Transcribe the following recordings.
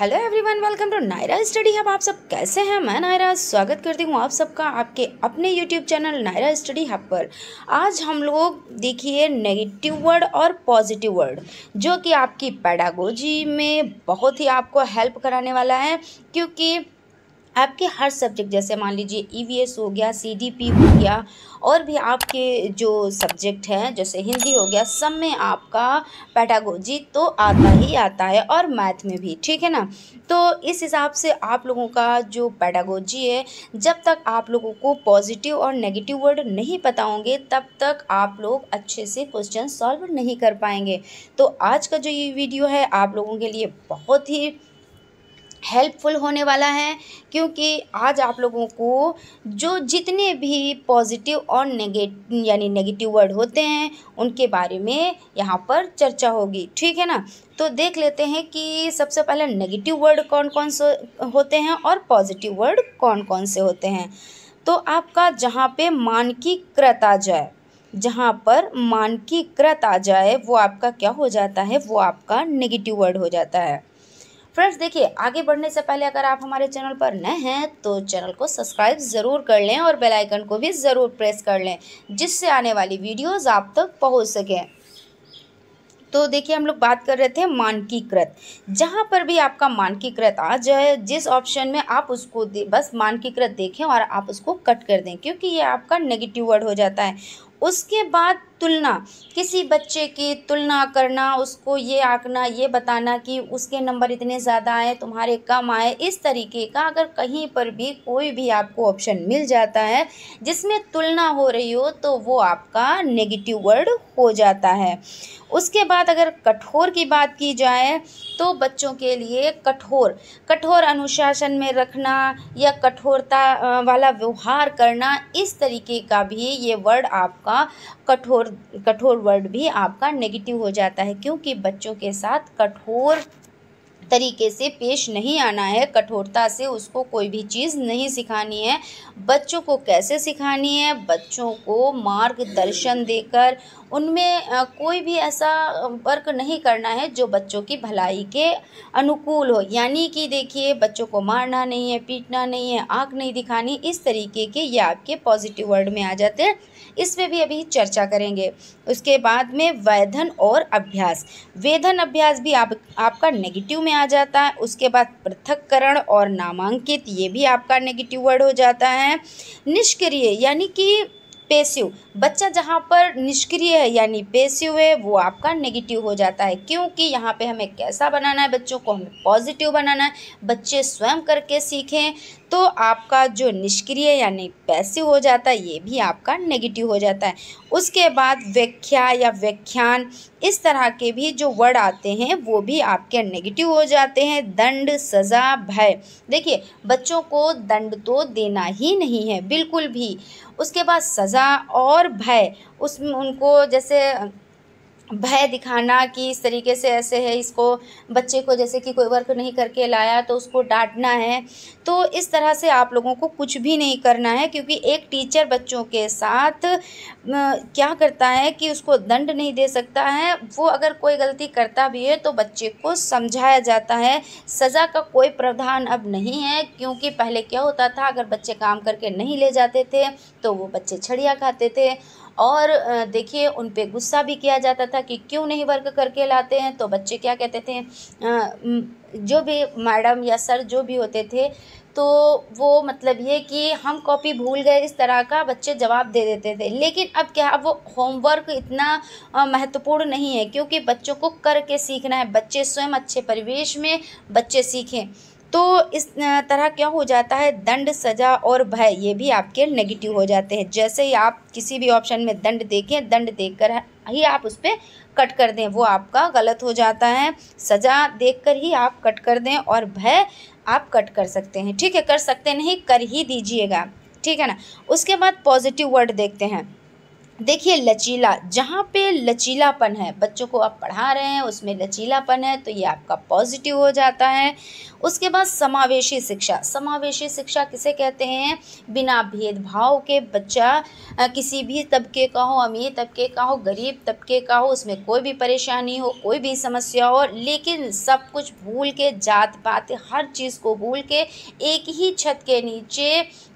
hello everyone welcome to Naira study hub आप सब कैसे हैं मैं नायरा स्वागत करती हूँ आप सबका आपके अपने YouTube channel Naira study hub पर आज हम लोग देखिए नेगेटिव वर्ड और पॉजिटिव वर्ड जो कि आपकी पैडागोजी में बहुत ही आपको हेल्प कराने वाला है क्योंकि आपके हर सब्जेक्ट जैसे मान लीजिए ई e हो गया सी हो गया और भी आपके जो सब्जेक्ट हैं जैसे हिंदी हो गया सब में आपका पैटागोजी तो आता ही आता है और मैथ में भी ठीक है ना तो इस हिसाब से आप लोगों का जो पैटागोजी है जब तक आप लोगों को पॉजिटिव और नेगेटिव वर्ड नहीं पता होंगे तब तक आप लोग अच्छे से क्वेश्चन सॉल्व नहीं कर पाएंगे तो आज का जो ये वीडियो है आप लोगों के लिए बहुत ही हेल्पफुल होने वाला है क्योंकि आज आप लोगों को जो जितने भी पॉजिटिव और नेगेटिव यानी नेगेटिव वर्ड होते हैं उनके बारे में यहाँ पर चर्चा होगी ठीक है ना तो देख लेते हैं कि सबसे पहले नेगेटिव वर्ड कौन कौन से होते हैं और पॉजिटिव वर्ड कौन कौन से होते हैं तो आपका जहाँ पे मानकीकृत आ जाए जहाँ पर मानकीकृत आ जाए वो आपका क्या हो जाता है वो आपका नेगेटिव वर्ड हो जाता है फ्रेंड्स देखिए आगे बढ़ने से पहले अगर आप हमारे चैनल पर नए हैं तो चैनल को सब्सक्राइब ज़रूर कर लें और बेल आइकन को भी ज़रूर प्रेस कर लें जिससे आने वाली वीडियोस आप तक पहुंच सकें तो देखिए हम लोग बात कर रहे थे मानकीकृत जहाँ पर भी आपका मानकीकृत आ जाए जिस ऑप्शन में आप उसको बस मानकीकृत देखें और आप उसको कट कर दें क्योंकि ये आपका नेगेटिव वर्ड हो जाता है उसके बाद तुलना किसी बच्चे की तुलना करना उसको ये आंकना ये बताना कि उसके नंबर इतने ज़्यादा आए तुम्हारे कम आए इस तरीके का अगर कहीं पर भी कोई भी आपको ऑप्शन मिल जाता है जिसमें तुलना हो रही हो तो वो आपका नेगेटिव वर्ड हो जाता है उसके बाद अगर कठोर की बात की जाए तो बच्चों के लिए कठोर कठोर अनुशासन में रखना या कठोरता वाला व्यवहार करना इस तरीके का भी ये वर्ड आपका कठोर कठोर वर्ड भी आपका नेगेटिव हो जाता है क्योंकि बच्चों के साथ कठोर तरीके से पेश नहीं आना है कठोरता से उसको कोई भी चीज़ नहीं सिखानी है बच्चों को कैसे सिखानी है बच्चों को मार्गदर्शन देकर उनमें कोई भी ऐसा वर्क नहीं करना है जो बच्चों की भलाई के अनुकूल हो यानी कि देखिए बच्चों को मारना नहीं है पीटना नहीं है आँख नहीं दिखानी इस तरीके के ये आपके पॉजिटिव वर्ड में आ जाते हैं इस पर भी अभी चर्चा करेंगे उसके बाद में वैधन और अभ्यास वेधन अभ्यास भी आप आपका नेगेटिव में आ जाता है उसके बाद पृथककरण और नामांकित ये भी आपका नेगेटिव वर्ड हो जाता है निष्क्रिय यानी कि पेसिव बच्चा जहाँ पर निष्क्रिय है यानी पेसिव है वो आपका नेगेटिव हो जाता है क्योंकि यहाँ पे हमें कैसा बनाना है बच्चों को हमें पॉजिटिव बनाना है बच्चे स्वयं करके सीखें तो आपका जो निष्क्रिय यानी पैसिव हो जाता है ये भी आपका नेगेटिव हो जाता है उसके बाद व्याख्या या व्याख्यान इस तरह के भी जो वर्ड आते हैं वो भी आपके नेगेटिव हो जाते हैं दंड सज़ा भय देखिए बच्चों को दंड तो देना ही नहीं है बिल्कुल भी उसके बाद सज़ा और भय उस उनको जैसे भय दिखाना कि इस तरीके से ऐसे है इसको बच्चे को जैसे कि कोई वर्क नहीं करके लाया तो उसको डांटना है तो इस तरह से आप लोगों को कुछ भी नहीं करना है क्योंकि एक टीचर बच्चों के साथ क्या करता है कि उसको दंड नहीं दे सकता है वो अगर कोई गलती करता भी है तो बच्चे को समझाया जाता है सज़ा का कोई प्रावधान अब नहीं है क्योंकि पहले क्या होता था अगर बच्चे काम करके नहीं ले जाते थे तो वो बच्चे छड़िया खाते थे और देखिए उन पर गुस्सा भी किया जाता था कि क्यों नहीं वर्क करके लाते हैं तो बच्चे क्या कहते थे जो भी मैडम या सर जो भी होते थे तो वो मतलब ये कि हम कॉपी भूल गए इस तरह का बच्चे जवाब दे देते थे लेकिन अब क्या अब वो होमवर्क इतना महत्वपूर्ण नहीं है क्योंकि बच्चों को करके सीखना है बच्चे स्वयं अच्छे परिवेश में बच्चे सीखें तो इस तरह क्या हो जाता है दंड सज़ा और भय ये भी आपके नेगेटिव हो जाते हैं जैसे ही आप किसी भी ऑप्शन में दंड देखें दंड देखकर ही आप उस पर कट कर दें वो आपका गलत हो जाता है सज़ा देखकर ही आप कट कर दें और भय आप कट कर सकते हैं ठीक है कर सकते नहीं कर ही दीजिएगा ठीक है ना उसके बाद पॉजिटिव वर्ड देखते हैं देखिए लचीला जहाँ पे लचीलापन है बच्चों को आप पढ़ा रहे हैं उसमें लचीलापन है तो ये आपका पॉजिटिव हो जाता है उसके बाद समावेशी शिक्षा समावेशी शिक्षा किसे कहते हैं बिना भेदभाव के बच्चा किसी भी तबके का हो अमीर तबके का हो गरीब तबके का हो उसमें कोई भी परेशानी हो कोई भी समस्या हो लेकिन सब कुछ भूल के जात पात हर चीज़ को भूल के एक ही छत के नीचे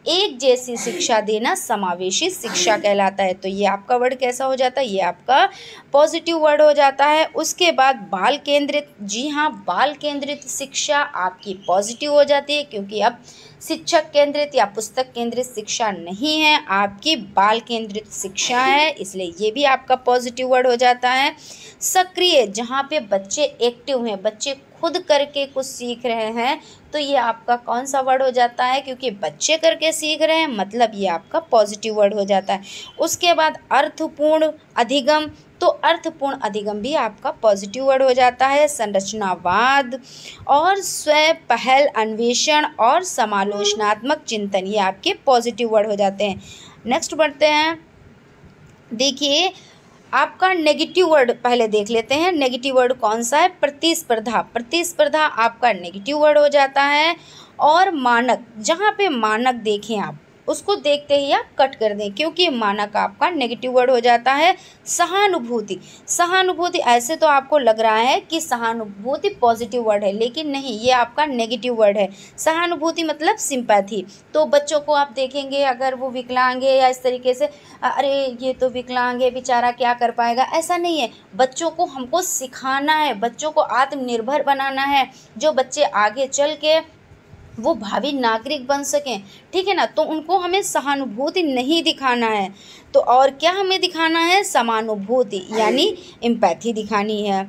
एक जैसी शिक्षा देना समावेशी शिक्षा कहलाता है तो ये आपका वर्ड कैसा हो जाता है ये आपका पॉजिटिव वर्ड हो जाता है उसके बाद बाल केंद्रित जी हाँ बाल केंद्रित शिक्षा आपकी पॉजिटिव हो जाती है क्योंकि अब शिक्षक केंद्रित या पुस्तक केंद्रित शिक्षा नहीं है आपकी बाल केंद्रित शिक्षा है इसलिए ये भी आपका पॉजिटिव वर्ड हो जाता है सक्रिय जहाँ पे बच्चे एक्टिव हैं बच्चे खुद करके कुछ सीख रहे हैं तो ये आपका कौन सा वर्ड हो जाता है क्योंकि बच्चे करके सीख रहे हैं मतलब ये आपका पॉजिटिव वर्ड हो जाता है उसके बाद अर्थपूर्ण अधिगम तो अर्थपूर्ण अधिगम भी आपका पॉजिटिव वर्ड हो जाता है संरचनावाद और स्वय पहल अन्वेषण और समालोचनात्मक चिंतन ये आपके पॉजिटिव वर्ड हो जाते हैं नेक्स्ट बढ़ते हैं देखिए आपका नेगेटिव वर्ड पहले देख लेते हैं नेगेटिव वर्ड कौन सा है प्रतिस्पर्धा प्रतिस्पर्धा आपका नेगेटिव वर्ड हो जाता है और मानक जहाँ पे मानक देखें आप उसको देखते ही आप कट कर दें क्योंकि मानक आपका नेगेटिव वर्ड हो जाता है सहानुभूति सहानुभूति ऐसे तो आपको लग रहा है कि सहानुभूति पॉजिटिव वर्ड है लेकिन नहीं ये आपका नेगेटिव वर्ड है सहानुभूति मतलब सिंपैथी तो बच्चों को आप देखेंगे अगर वो विकलांग है या इस तरीके से अरे ये तो विकलांग है बेचारा क्या कर पाएगा ऐसा नहीं है बच्चों को हमको सिखाना है बच्चों को आत्मनिर्भर बनाना है जो बच्चे आगे चल के वो भावी नागरिक बन सकें ठीक है ना तो उनको हमें सहानुभूति नहीं दिखाना है तो और क्या हमें दिखाना है समानुभूति यानी एम्पैथी दिखानी है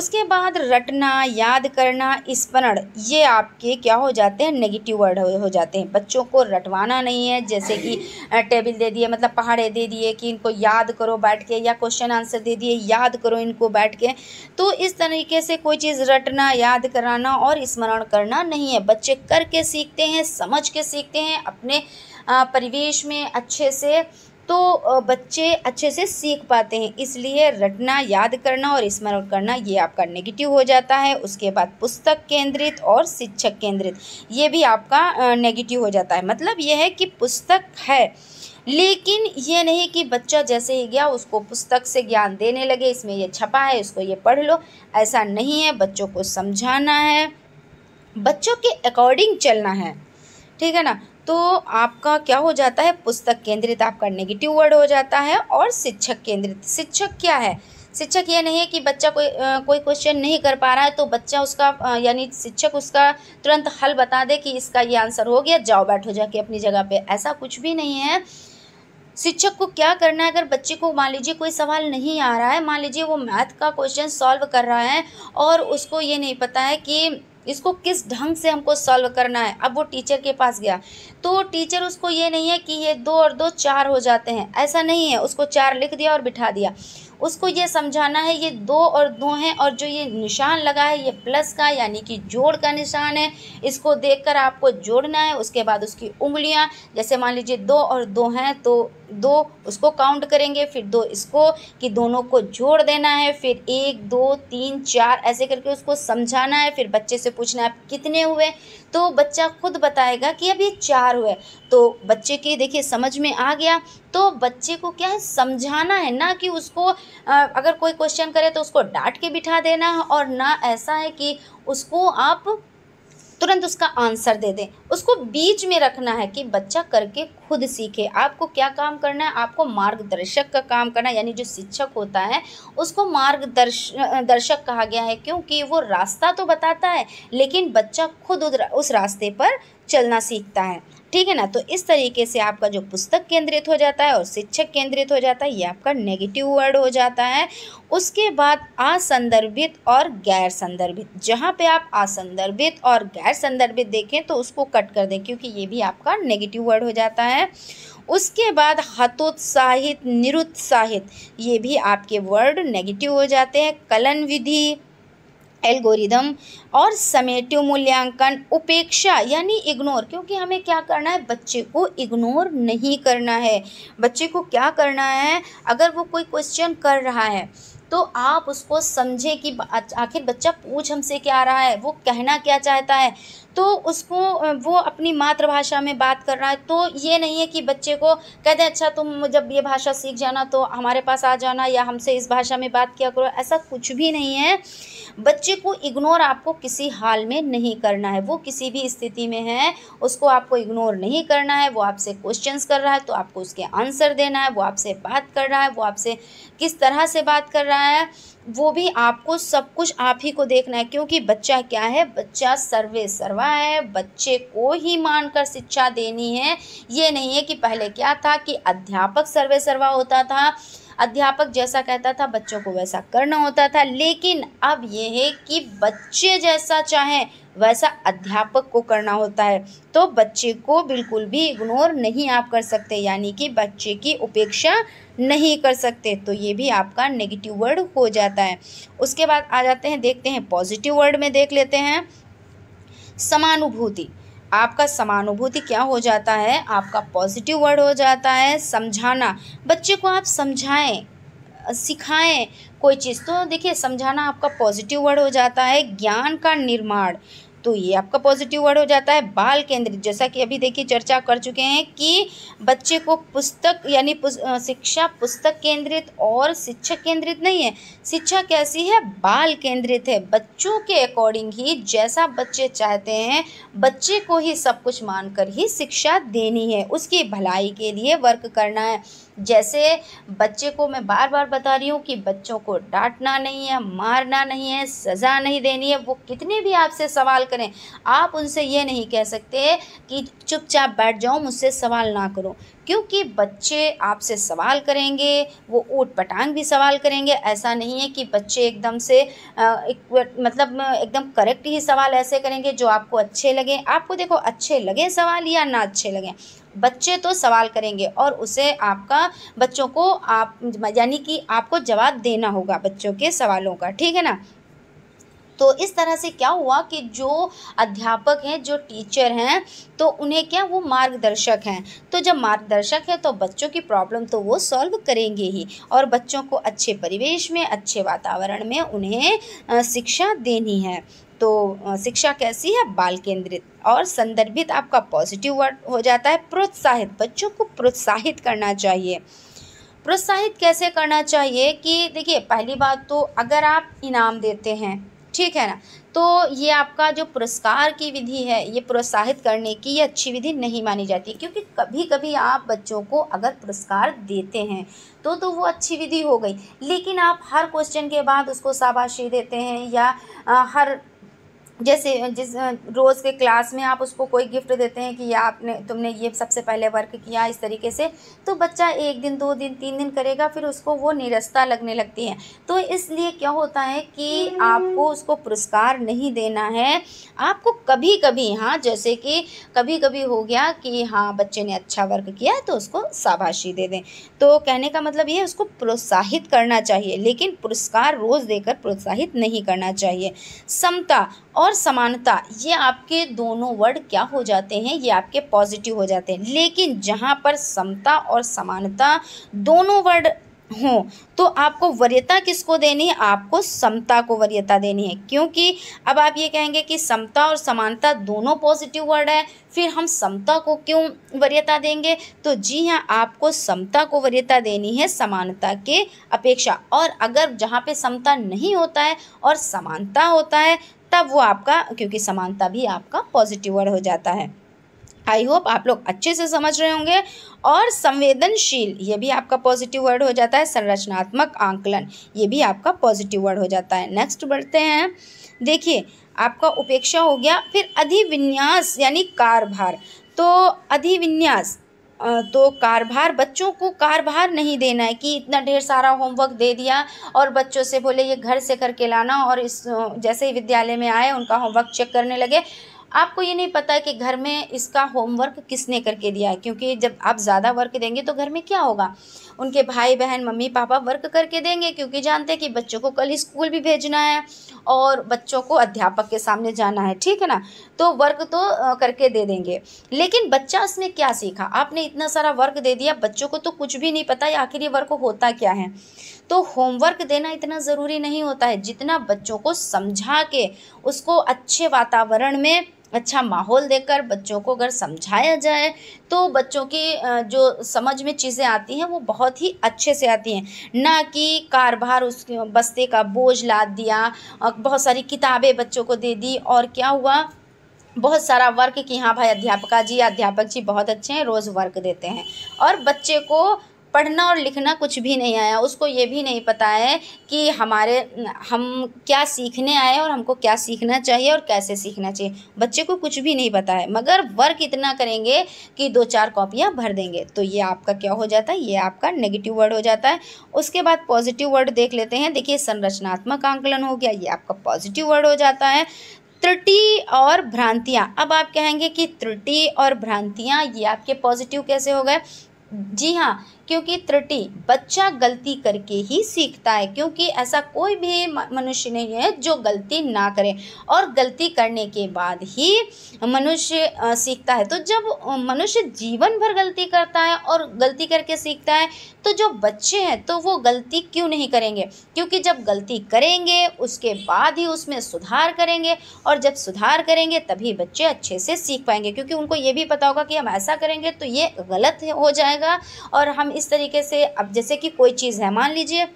उसके बाद रटना याद करना स्मरण ये आपके क्या हो जाते हैं नेगेटिव वर्ड हो जाते हैं बच्चों को रटवाना नहीं है जैसे कि टेबल दे दिए मतलब पहाड़े दे दिए कि इनको याद करो बैठ के या क्वेश्चन आंसर दे दिए याद करो इनको बैठ के तो इस तरीके से कोई चीज़ रटना याद कराना और स्मरण करना नहीं है बच्चे करके सीखते हैं समझ के सीखते हैं अपने परिवेश में अच्छे से तो बच्चे अच्छे से सीख पाते हैं इसलिए रटना याद करना और स्मरण करना ये आपका नेगेटिव हो जाता है उसके बाद पुस्तक केंद्रित और शिक्षक केंद्रित ये भी आपका नेगेटिव हो जाता है मतलब ये है कि पुस्तक है लेकिन ये नहीं कि बच्चा जैसे ही गया उसको पुस्तक से ज्ञान देने लगे इसमें ये छपा है इसको ये पढ़ लो ऐसा नहीं है बच्चों को समझाना है बच्चों के अकॉर्डिंग चलना है ठीक है ना तो आपका क्या हो जाता है पुस्तक केंद्रित आपका नेगेटिव वर्ड हो जाता है और शिक्षक केंद्रित शिक्षक क्या है शिक्षक ये नहीं है कि बच्चा कोई आ, कोई क्वेश्चन नहीं कर पा रहा है तो बच्चा उसका यानी शिक्षक उसका तुरंत हल बता दे कि इसका ये आंसर हो गया जाओ बैठो जाके अपनी जगह पे ऐसा कुछ भी नहीं है शिक्षक को क्या करना है अगर बच्चे को मान लीजिए कोई सवाल नहीं आ रहा है मान लीजिए वो मैथ का क्वेश्चन सॉल्व कर रहा है और उसको ये नहीं पता है कि इसको किस ढंग से हमको सॉल्व करना है अब वो टीचर के पास गया तो टीचर उसको ये नहीं है कि ये दो और दो चार हो जाते हैं ऐसा नहीं है उसको चार लिख दिया और बिठा दिया उसको ये समझाना है ये दो और दो हैं और जो ये निशान लगा है ये प्लस का यानी कि जोड़ का निशान है इसको देखकर आपको जोड़ना है उसके बाद उसकी उंगलियां जैसे मान लीजिए दो और दो हैं तो दो उसको काउंट करेंगे फिर दो इसको कि दोनों को जोड़ देना है फिर एक दो तीन चार ऐसे करके उसको समझाना है फिर बच्चे से पूछना है आप कितने हुए तो बच्चा खुद बताएगा कि अब ये चार हुए तो बच्चे के देखिए समझ में आ गया तो बच्चे को क्या है समझाना है ना कि उसको अगर कोई क्वेश्चन करे तो उसको डांट के बिठा देना है और ना ऐसा है कि उसको आप तुरंत उसका आंसर दे दें उसको बीच में रखना है कि बच्चा करके खुद सीखे आपको क्या काम करना है आपको मार्गदर्शक का काम करना है यानी जो शिक्षक होता है उसको मार्गदर्श दर्शक कहा गया है क्योंकि वो रास्ता तो बताता है लेकिन बच्चा खुद उस रास्ते पर चलना सीखता है ठीक है ना तो इस तरीके से आपका जो पुस्तक केंद्रित हो जाता है और शिक्षक केंद्रित हो जाता है ये आपका नेगेटिव वर्ड हो जाता है उसके बाद असंदर्भित और गैर संदर्भित जहाँ पे आप असंदर्भित और गैर संदर्भित देखें तो उसको कट कर दें क्योंकि ये भी आपका नेगेटिव वर्ड हो जाता है उसके बाद हतोत्साहित निरुत्साहित ये भी आपके वर्ड नेगेटिव हो जाते हैं कलन विधि एल्गोरिदम और समेटिव मूल्यांकन उपेक्षा यानी इग्नोर क्योंकि हमें क्या करना है बच्चे को इग्नोर नहीं करना है बच्चे को क्या करना है अगर वो कोई क्वेश्चन कर रहा है तो आप उसको समझें कि आखिर बच्चा पूछ हमसे क्या रहा है वो कहना क्या चाहता है तो उसको वो अपनी मातृभाषा में बात कर रहा है तो ये नहीं है कि बच्चे को कह अच्छा तुम जब ये भाषा सीख जाना तो हमारे पास आ जाना या हमसे इस भाषा में बात किया करो ऐसा कुछ भी नहीं है बच्चे को इग्नोर आपको किसी हाल में नहीं करना है वो किसी भी स्थिति में है उसको आपको इग्नोर नहीं करना है वो आपसे क्वेश्चन कर रहा है तो आपको उसके आंसर देना है वो आपसे बात कर रहा है वो आपसे किस तरह से बात कर रहा है वो भी आपको सब कुछ आप ही को देखना है क्योंकि बच्चा क्या है बच्चा सर्वे सर्वा है बच्चे को ही मानकर शिक्षा देनी है ये नहीं है कि पहले क्या था कि अध्यापक सर्वे सर्वा होता था अध्यापक जैसा कहता था बच्चों को वैसा करना होता था लेकिन अब यह है कि बच्चे जैसा चाहें वैसा अध्यापक को करना होता है तो बच्चे को बिल्कुल भी इग्नोर नहीं आप कर सकते यानी कि बच्चे की उपेक्षा नहीं कर सकते तो ये भी आपका नेगेटिव वर्ड हो जाता है उसके बाद आ जाते हैं देखते हैं पॉजिटिव वर्ड में देख लेते हैं समानुभूति आपका समानुभूति क्या हो जाता है आपका पॉजिटिव वर्ड हो जाता है समझाना बच्चे को आप समझाएं सिखाएं कोई चीज़ तो देखिए समझाना आपका पॉजिटिव वर्ड हो जाता है ज्ञान का निर्माण तो ये आपका पॉजिटिव वर्ड हो जाता है बाल केंद्रित जैसा कि अभी देखिए चर्चा कर चुके हैं कि बच्चे को पुस्तक यानी पुस, शिक्षा पुस्तक केंद्रित और शिक्षक केंद्रित नहीं है शिक्षा कैसी है बाल केंद्रित है बच्चों के अकॉर्डिंग ही जैसा बच्चे चाहते हैं बच्चे को ही सब कुछ मानकर ही शिक्षा देनी है उसकी भलाई के लिए वर्क करना है जैसे बच्चे को मैं बार बार बता रही हूँ कि बच्चों को डांटना नहीं है मारना नहीं है सज़ा नहीं देनी है वो कितने भी आपसे सवाल करें आप उनसे ये नहीं कह सकते कि चुपचाप बैठ जाओ मुझसे सवाल ना करो क्योंकि बच्चे आपसे सवाल करेंगे वो ऊट पटांग भी सवाल करेंगे ऐसा नहीं है कि बच्चे एकदम से एक, मतलब एकदम करेक्ट ही सवाल ऐसे करेंगे जो आपको अच्छे लगे आपको देखो अच्छे लगे सवाल या ना अच्छे लगें बच्चे तो सवाल करेंगे और उसे आपका बच्चों को आप यानी कि आपको जवाब देना होगा बच्चों के सवालों का ठीक है ना तो इस तरह से क्या हुआ कि जो अध्यापक हैं जो टीचर हैं तो उन्हें क्या वो मार्गदर्शक हैं तो जब मार्गदर्शक हैं तो बच्चों की प्रॉब्लम तो वो सॉल्व करेंगे ही और बच्चों को अच्छे परिवेश में अच्छे वातावरण में उन्हें शिक्षा देनी है तो शिक्षा कैसी है बाल केंद्रित और संदर्भित आपका पॉजिटिव वर्ड हो जाता है प्रोत्साहित बच्चों को प्रोत्साहित करना चाहिए प्रोत्साहित कैसे करना चाहिए कि देखिए पहली बात तो अगर आप इनाम देते हैं ठीक है ना तो ये आपका जो पुरस्कार की विधि है ये प्रोत्साहित करने की ये अच्छी विधि नहीं मानी जाती क्योंकि कभी कभी आप बच्चों को अगर पुरस्कार देते हैं तो तो वो अच्छी विधि हो गई लेकिन आप हर क्वेश्चन के बाद उसको शाबाशी देते हैं या आ, हर जैसे जिस रोज़ के क्लास में आप उसको कोई गिफ्ट देते हैं कि या आपने तुमने ये सबसे पहले वर्क किया इस तरीके से तो बच्चा एक दिन दो दिन तीन दिन करेगा फिर उसको वो निरस्ता लगने लगती है तो इसलिए क्या होता है कि आपको उसको पुरस्कार नहीं देना है आपको कभी कभी हाँ जैसे कि कभी कभी हो गया कि हाँ बच्चे ने अच्छा वर्क किया तो उसको शाबाशी दे दें तो कहने का मतलब ये उसको प्रोत्साहित करना चाहिए लेकिन पुरस्कार रोज़ देकर प्रोत्साहित नहीं करना चाहिए समता और समानता ये आपके दोनों वर्ड क्या हो जाते हैं ये आपके पॉजिटिव हो जाते हैं लेकिन जहाँ पर समता और समानता दोनों वर्ड हों तो आपको वरीयता किसको देनी है आपको समता को वरीयता देनी है क्योंकि अब आप ये कहेंगे कि समता और समानता दोनों पॉजिटिव वर्ड है फिर हम समता को क्यों वरीयता देंगे तो जी हाँ आपको समता को वरीयता देनी है समानता के अपेक्षा और अगर जहाँ पे समता नहीं होता है और समानता होता है तब वो आपका क्योंकि समानता भी आपका पॉजिटिव वर्ड हो जाता है आई होप आप लोग अच्छे से समझ रहे होंगे और संवेदनशील ये भी आपका पॉजिटिव वर्ड हो जाता है संरचनात्मक आंकलन ये भी आपका पॉजिटिव वर्ड हो जाता है नेक्स्ट बढ़ते हैं देखिए आपका उपेक्षा हो गया फिर अधिविन्यास यानी कारभार तो अधिविन्यास तो कारभार बच्चों को कारभार नहीं देना है कि इतना ढेर सारा होमवर्क दे दिया और बच्चों से बोले ये घर से करके लाना और इस जैसे ही विद्यालय में आए उनका होमवर्क चेक करने लगे आपको ये नहीं पता कि घर में इसका होमवर्क किसने करके दिया है क्योंकि जब आप ज़्यादा वर्क देंगे तो घर में क्या होगा उनके भाई बहन मम्मी पापा वर्क करके देंगे क्योंकि जानते हैं कि बच्चों को कल स्कूल भी भेजना है और बच्चों को अध्यापक के सामने जाना है ठीक है ना तो वर्क तो करके दे देंगे लेकिन बच्चा उसने क्या सीखा आपने इतना सारा वर्क दे दिया बच्चों को तो कुछ भी नहीं पता आखिर ये वर्क होता क्या है तो होमवर्क देना इतना ज़रूरी नहीं होता है जितना बच्चों को समझा के उसको अच्छे वातावरण में अच्छा माहौल देकर बच्चों को अगर समझाया जाए तो बच्चों की जो समझ में चीज़ें आती हैं वो बहुत ही अच्छे से आती हैं ना कि कारभार उस बस्ते का बोझ लाद दिया बहुत सारी किताबें बच्चों को दे दी और क्या हुआ बहुत सारा वर्क कि हाँ भाई अध्यापका जी अध्यापक जी बहुत अच्छे हैं रोज़ वर्क देते हैं और बच्चे को पढ़ना और लिखना कुछ भी नहीं आया उसको ये भी नहीं पता है कि हमारे हम क्या सीखने आए और हमको क्या सीखना चाहिए और कैसे सीखना चाहिए बच्चे को कुछ भी नहीं पता है मगर वर्क इतना करेंगे कि दो चार कॉपियाँ भर देंगे तो ये आपका क्या हो जाता है ये आपका नेगेटिव वर्ड हो जाता है उसके बाद पॉजिटिव वर्ड देख लेते हैं देखिए संरचनात्मक आंकलन हो गया ये आपका पॉजिटिव वर्ड हो जाता है त्रुटि और भ्रांतियाँ अब आप कहेंगे कि त्रुटि और भ्रांतियाँ ये आपके पॉजिटिव कैसे हो गए जी हाँ क्योंकि त्रुटि बच्चा गलती करके ही सीखता है क्योंकि ऐसा कोई भी मनुष्य नहीं है जो गलती ना करे और गलती करने के बाद ही मनुष्य सीखता है तो जब मनुष्य जीवन भर गलती करता है और गलती करके सीखता है तो जो बच्चे हैं तो वो गलती क्यों नहीं करेंगे क्योंकि जब गलती करेंगे उसके बाद ही उसमें सुधार करेंगे और जब सुधार करेंगे तभी बच्चे अच्छे से सीख पाएंगे क्योंकि उनको ये भी पता होगा कि हम ऐसा करेंगे तो ये गलत हो जाएगा और हम इस तरीके से अब जैसे कि कोई चीज़ है मान लीजिए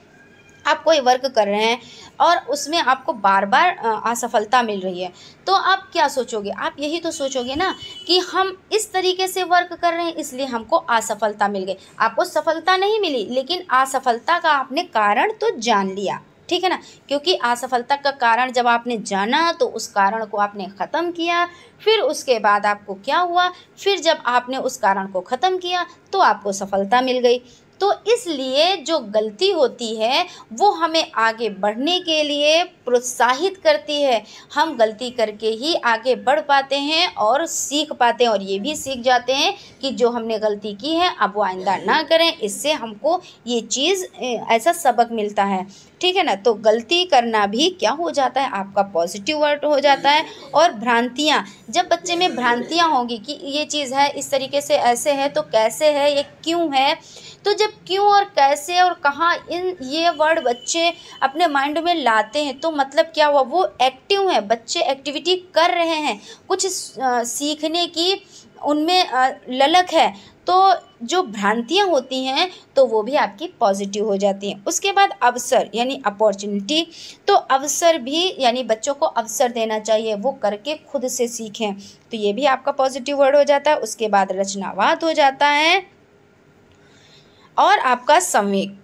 आप कोई वर्क कर रहे हैं और उसमें आपको बार बार असफलता मिल रही है तो आप क्या सोचोगे आप यही तो सोचोगे ना कि हम इस तरीके से वर्क कर रहे हैं इसलिए हमको असफलता मिल गई आपको सफलता नहीं मिली लेकिन असफलता का आपने कारण तो जान लिया ठीक है ना क्योंकि असफलता का कारण जब आपने जाना तो उस कारण को आपने ख़त्म किया फिर उसके बाद आपको क्या हुआ फिर जब आपने उस कारण को ख़त्म किया तो आपको सफलता मिल गई तो इसलिए जो गलती होती है वो हमें आगे बढ़ने के लिए प्रोत्साहित करती है हम गलती करके ही आगे बढ़ पाते हैं और सीख पाते हैं और ये भी सीख जाते हैं कि जो हमने गलती की है अब वो आइंदा ना करें इससे हमको ये चीज़ ऐसा सबक मिलता है ठीक है ना तो गलती करना भी क्या हो जाता है आपका पॉजिटिव वर्ड हो जाता है और भ्रांतियाँ जब बच्चे में भ्रांतियाँ होंगी कि ये चीज़ है इस तरीके से ऐसे है तो कैसे है ये क्यों है तो जब क्यों और कैसे और कहाँ इन ये वर्ड बच्चे अपने माइंड में लाते हैं तो मतलब क्या हुआ वो एक्टिव हैं बच्चे एक्टिविटी कर रहे हैं कुछ सीखने की उनमें ललक है तो जो भ्रांतियाँ होती हैं तो वो भी आपकी पॉजिटिव हो जाती हैं उसके बाद अवसर यानी अपॉर्चुनिटी तो अवसर भी यानी बच्चों को अवसर देना चाहिए वो करके खुद से सीखें तो ये भी आपका पॉजिटिव वर्ड हो जाता है उसके बाद रचनावाद हो जाता है और आपका संवेग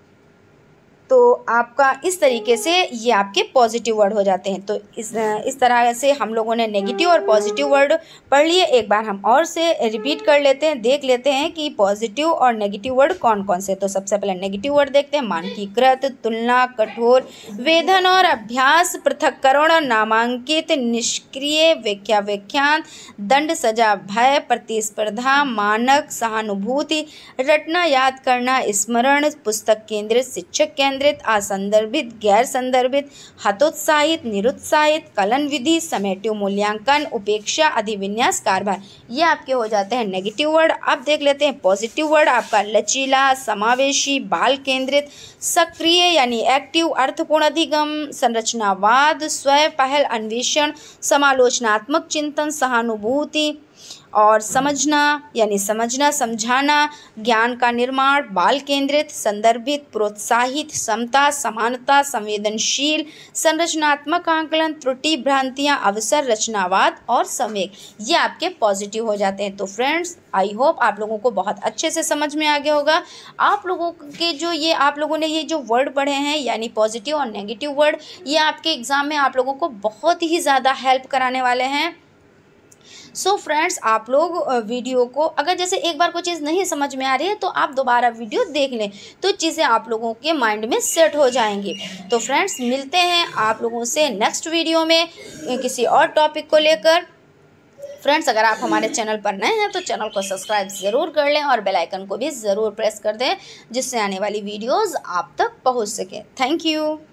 तो आपका इस तरीके से ये आपके पॉजिटिव वर्ड हो जाते हैं तो इस इस तरह से हम लोगों ने नेगेटिव और पॉजिटिव वर्ड पढ़ लिए एक बार हम और से रिपीट कर लेते हैं देख लेते हैं कि पॉजिटिव और नेगेटिव वर्ड कौन कौन से तो सबसे पहले नेगेटिव वर्ड देखते हैं मानकीकृत तुलना कठोर वेधन और अभ्यास पृथककरण नामांकित निष्क्रिय व्याख्या व्याख्यान दंड सजा भय प्रतिस्पर्धा मानक सहानुभूति रटना याद करना स्मरण पुस्तक केंद्र शिक्षक केंद्र केंद्रित असंदर्भित गैर संदर्भित हतोत्साहित निरुत्साहित कलन विधि समेटिव मूल्यांकन उपेक्षा अधिविन्यास कारभार ये आपके हो जाते हैं नेगेटिव वर्ड आप देख लेते हैं पॉजिटिव वर्ड आपका लचीला समावेशी बाल केंद्रित सक्रिय यानी एक्टिव अर्थपूर्ण अधिगम संरचनावाद स्वयं पहल अन्वेषण समालोचनात्मक चिंतन सहानुभूति और समझना यानी समझना समझाना ज्ञान का निर्माण बाल केंद्रित संदर्भित प्रोत्साहित समता समानता संवेदनशील संरचनात्मक आंकलन त्रुटि भ्रांतियाँ अवसर रचनावाद और समेक ये आपके पॉजिटिव हो जाते हैं तो फ्रेंड्स आई होप आप लोगों को बहुत अच्छे से समझ में आ गया होगा आप लोगों के जो ये आप लोगों ने ये जो वर्ड पढ़े हैं यानी पॉजिटिव और नेगेटिव वर्ड ये आपके एग्ज़ाम में आप लोगों को बहुत ही ज़्यादा हेल्प कराने वाले हैं सो so फ्रेंड्स आप लोग वीडियो को अगर जैसे एक बार कोई चीज़ नहीं समझ में आ रही है तो आप दोबारा वीडियो देख लें तो चीज़ें आप लोगों के माइंड में सेट हो जाएंगी तो फ्रेंड्स मिलते हैं आप लोगों से नेक्स्ट वीडियो में किसी और टॉपिक को लेकर फ्रेंड्स अगर आप हमारे चैनल पर नए हैं तो चैनल को सब्सक्राइब ज़रूर कर लें और बेल आइकन को भी ज़रूर प्रेस कर दें जिससे आने वाली वीडियोस आप तक पहुंच सकें थैंक यू